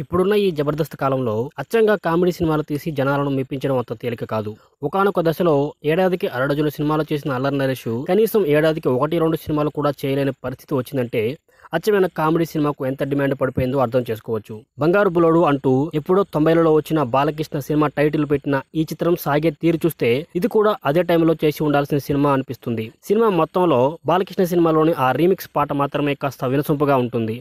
ఇప్పుడున్న ఈ జబర్దస్త్ కాలంలో అచ్చంగా కామెడీ సినిమాలు తీసి జనాలను మెప్పించడం అంత తేలిక కాదు ఒకనొక దశలో ఏడాదికి అరడజుల సినిమాలు చేసిన అల్లరి నరేష్ కనీసం ఏడాదికి ఒకటి రెండు సినిమాలు కూడా చేయలేని పరిస్థితి వచ్చిందంటే అచ్చమైన కామెడీ సినిమాకు ఎంత డిమాండ్ పడిపోయిందో అర్థం చేసుకోవచ్చు బంగారు బులోడు అంటూ ఎప్పుడో తొంభైలలో వచ్చిన బాలకృష్ణ సినిమా టైటిల్ పెట్టిన ఈ చిత్రం సాగే తీరు చూస్తే ఇది కూడా అదే టైంలో చేసి ఉండాల్సిన సినిమా అనిపిస్తుంది సినిమా మొత్తంలో బాలకృష్ణ సినిమాలోని ఆ రీమిక్స్ పాట మాత్రమే కాస్త వినసొంపుగా ఉంటుంది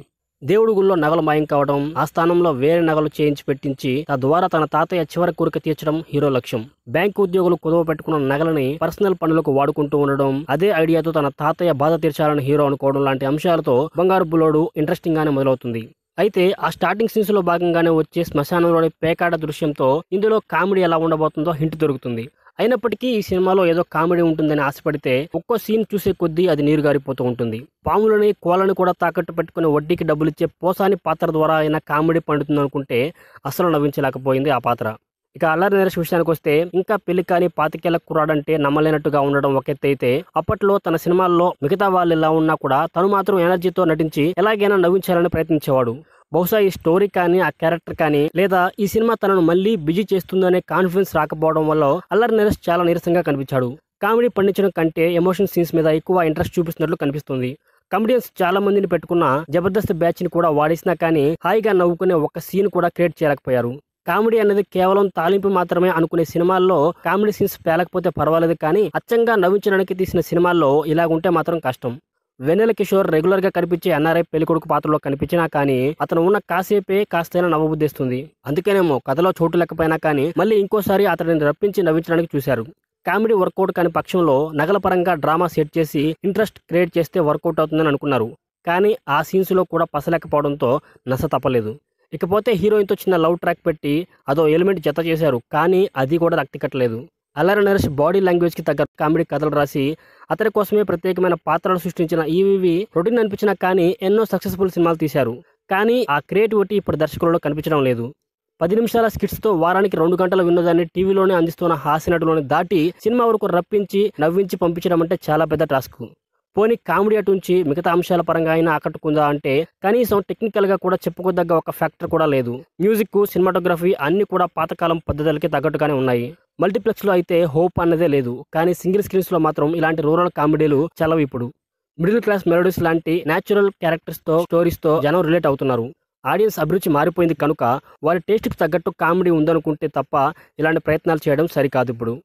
దేవుడు గుళ్ళో నగలు మాయం కావడం ఆ స్థానంలో వేరే నగలు చేయించి పెట్టించి తద్వారా తన తాతయ్య చివరి కోరిక తీర్చడం హీరో లక్ష్యం బ్యాంకు ఉద్యోగులు కుదవ పెట్టుకున్న నగలని పర్సనల్ పనులకు వాడుకుంటూ ఉండడం అదే ఐడియాతో తన తాతయ్య బాధ తీర్చాలని హీరో అనుకోవడం లాంటి అంశాలతో బంగారు బులోడు ఇంట్రెస్టింగ్ గానే మొదలవుతుంది అయితే ఆ స్టార్టింగ్ సీన్స్ లో భాగంగానే వచ్చే శ్మశానంలోని పేకాట దృశ్యంతో ఇందులో కామెడీ ఎలా ఉండబోతుందో హింట్ దొరుకుతుంది అయినప్పటికీ ఈ సినిమాలో ఏదో కామెడీ ఉంటుందని ఆశపడితే ఒక్కో సీన్ చూసే కొద్దీ అది నీరు గారిపోతూ ఉంటుంది పాములని కోళ్ళని కూడా తాకట్టు పెట్టుకుని వడ్డీకి డబ్బులు ఇచ్చే పోసాని పాత్ర ద్వారా అయినా కామెడీ పండుతుంది అనుకుంటే అసలు నవ్వించలేకపోయింది ఆ పాత్ర ఇక అల్లరి నరేష్ విషయానికి వస్తే ఇంకా పెళ్లి కాని పాతికేళ్ల కుర్రాడంటే నమ్మలేనట్టుగా ఉండడం అయితే అప్పట్లో తన సినిమాల్లో మిగతా వాళ్ళు ఎలా ఉన్నా కూడా తను మాత్రం ఎనర్జీతో నటించి ఎలాగైనా నవ్వించాలని ప్రయత్నించేవాడు బహుశా ఈ స్టోరీ కానీ ఆ క్యారెక్టర్ కానీ లేదా ఈ సినిమా తనను మళ్ళీ బిజీ చేస్తుందనే కాన్ఫిడెన్స్ రాకపోవడం వల్ల అల్లరి నరేష్ చాలా నీరసంగా కనిపించాడు కామెడీ పండించడం కంటే ఎమోషన్ సీన్స్ మీద ఎక్కువ ఇంట్రెస్ట్ చూపిస్తున్నట్లు కనిపిస్తుంది కమెడియన్స్ చాలా మందిని పెట్టుకున్న జబర్దస్త్ బ్యాచ్ ని కూడా వాడేసినా కానీ హాయిగా నవ్వుకునే ఒక సీన్ కూడా క్రియేట్ చేయలేకపోయారు కామెడీ అనేది కేవలం తాలింపు మాత్రమే అనుకునే సినిమాల్లో కామెడీ సీన్స్ పేలకపోతే పర్వాలేదు కానీ అచ్చంగా నవ్వించడానికి తీసిన సినిమాల్లో ఇలాగుంటే మాత్రం కష్టం వెన్నెల కిషోర్ రెగ్యులర్ గా కనిపించే ఎన్ఆర్ఐ పెళ్లికొడుకు పాత్రలో కనిపించినా కానీ అతను ఉన్న కాసేపే కాస్తైనా నవ్వబుద్ధిస్తుంది అందుకేనేమో కథలో చోటు లేకపోయినా కానీ మళ్ళీ ఇంకోసారి అతడిని రప్పించి నవ్వించడానికి చూశారు కామెడీ వర్కౌట్ కాని పక్షంలో నగల పరంగా డ్రామా సెట్ చేసి ఇంట్రెస్ట్ క్రియేట్ చేస్తే వర్కౌట్ అవుతుందని అనుకున్నారు కానీ ఆ సీన్స్లో కూడా పసలేకపోవడంతో నస తప్పలేదు ఇకపోతే హీరోయిన్తో చిన్న లవ్ ట్రాక్ పెట్టి అదో ఎలిమెంట్ జత చేశారు కానీ అది కూడా రక్తి కట్టలేదు అల్లరి నరేష్ బాడీ లాంగ్వేజ్కి తగ్గ కామెడీ కథలు రాసి అతని కోసమే ప్రత్యేకమైన పాత్రలు సృష్టించిన ఈవీవీ రొటీన్ అనిపించినా కానీ ఎన్నో సక్సెస్ఫుల్ సినిమాలు తీశారు కానీ ఆ క్రియేటివిటీ ఇప్పుడు దర్శకులలో కనిపించడం లేదు పది నిమిషాల స్కిట్స్తో వారానికి రెండు గంటల వినోదాన్ని టీవీలోనే అందిస్తున్న హాస్య నటులను దాటి సినిమా వరకు రప్పించి నవ్వించి పంపించడం అంటే చాలా పెద్ద టాస్క్ పోనీ కామెడీ అటు ఉంచి మిగతా అంశాల పరంగా అయినా ఆకట్టుకుందా అంటే కనీసం టెక్నికల్గా కూడా చెప్పుకోదగ్గ ఒక ఫ్యాక్టర్ కూడా లేదు మ్యూజిక్ సినిమాటోగ్రఫీ అన్నీ కూడా పాతకాలం పద్ధతులకి తగ్గట్టుగానే ఉన్నాయి మల్టీప్లెక్స్లో అయితే హోప్ అన్నదే లేదు కానీ సింగిల్ స్క్రీన్స్లో మాత్రం ఇలాంటి రూరల్ కామెడీలు చలవు ఇప్పుడు మిడిల్ క్లాస్ మెలోడీస్ లాంటి న్యాచురల్ క్యారెక్టర్స్తో స్టోరీస్తో జనం రిలేట్ అవుతున్నారు ఆడియన్స్ అభిరుచి మారిపోయింది కనుక వారి టేస్ట్కి తగ్గట్టు కామెడీ ఉందనుకుంటే తప్ప ఇలాంటి ప్రయత్నాలు చేయడం సరికాదు ఇప్పుడు